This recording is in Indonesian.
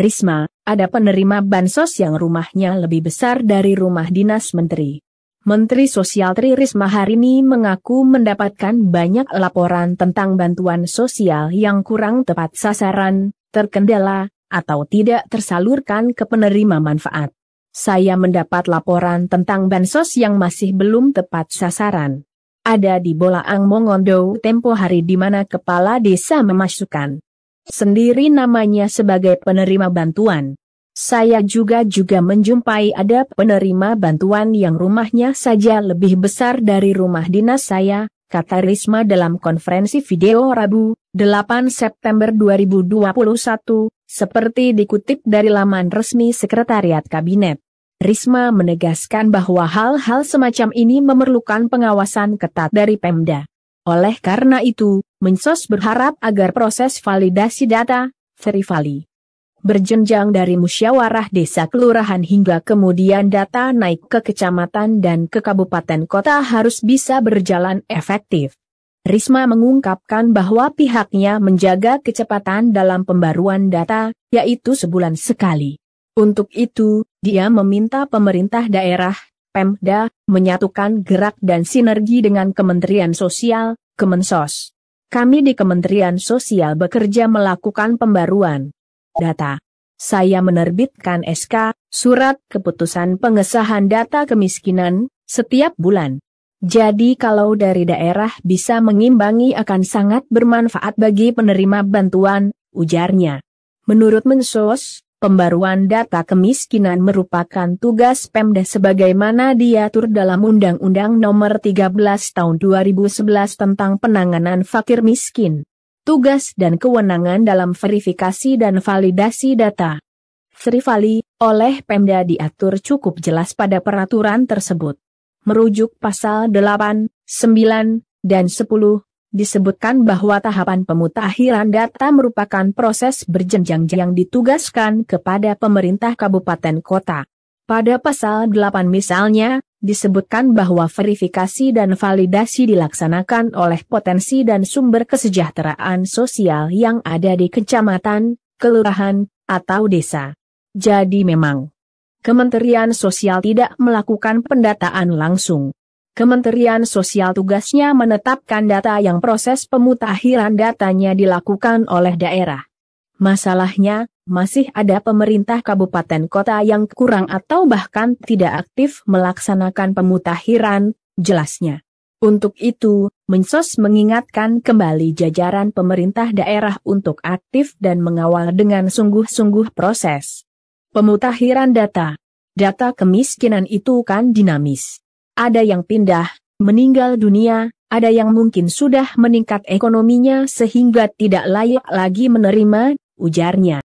Risma, ada penerima bansos yang rumahnya lebih besar dari rumah dinas menteri. Menteri Sosial Tri Risma hari ini mengaku mendapatkan banyak laporan tentang bantuan sosial yang kurang tepat sasaran, terkendala, atau tidak tersalurkan ke penerima manfaat. Saya mendapat laporan tentang bansos yang masih belum tepat sasaran. Ada di Bolaang Mongondo tempo hari di mana kepala desa memasukkan sendiri namanya sebagai penerima bantuan. Saya juga juga menjumpai ada penerima bantuan yang rumahnya saja lebih besar dari rumah dinas saya, kata Risma dalam konferensi video Rabu, 8 September 2021, seperti dikutip dari laman resmi Sekretariat Kabinet. Risma menegaskan bahwa hal-hal semacam ini memerlukan pengawasan ketat dari Pemda. Oleh karena itu, Mensos berharap agar proses validasi data, verifali, berjenjang dari musyawarah desa kelurahan hingga kemudian data naik ke kecamatan dan ke kabupaten kota harus bisa berjalan efektif. Risma mengungkapkan bahwa pihaknya menjaga kecepatan dalam pembaruan data, yaitu sebulan sekali. Untuk itu, dia meminta pemerintah daerah Pemda, menyatukan gerak dan sinergi dengan Kementerian Sosial, Kemensos. Kami di Kementerian Sosial bekerja melakukan pembaruan data. Saya menerbitkan SK, Surat Keputusan Pengesahan Data Kemiskinan, setiap bulan. Jadi kalau dari daerah bisa mengimbangi akan sangat bermanfaat bagi penerima bantuan, ujarnya. Menurut Mensos, Pembaruan data kemiskinan merupakan tugas Pemda sebagaimana diatur dalam Undang-Undang Nomor 13 Tahun 2011 tentang penanganan fakir miskin. Tugas dan kewenangan dalam verifikasi dan validasi data. Srivali, oleh Pemda diatur cukup jelas pada peraturan tersebut. Merujuk pasal 8, 9, dan 10 disebutkan bahwa tahapan pemutakhiran data merupakan proses berjenjang yang ditugaskan kepada pemerintah kabupaten kota. Pada pasal 8 misalnya, disebutkan bahwa verifikasi dan validasi dilaksanakan oleh potensi dan sumber kesejahteraan sosial yang ada di kecamatan, kelurahan, atau desa. Jadi memang, Kementerian Sosial tidak melakukan pendataan langsung. Kementerian Sosial tugasnya menetapkan data yang proses pemutahiran datanya dilakukan oleh daerah. Masalahnya, masih ada pemerintah kabupaten kota yang kurang atau bahkan tidak aktif melaksanakan pemutahiran. jelasnya. Untuk itu, Mensos mengingatkan kembali jajaran pemerintah daerah untuk aktif dan mengawal dengan sungguh-sungguh proses pemutahiran data. Data kemiskinan itu kan dinamis ada yang pindah, meninggal dunia, ada yang mungkin sudah meningkat ekonominya sehingga tidak layak lagi menerima, ujarnya.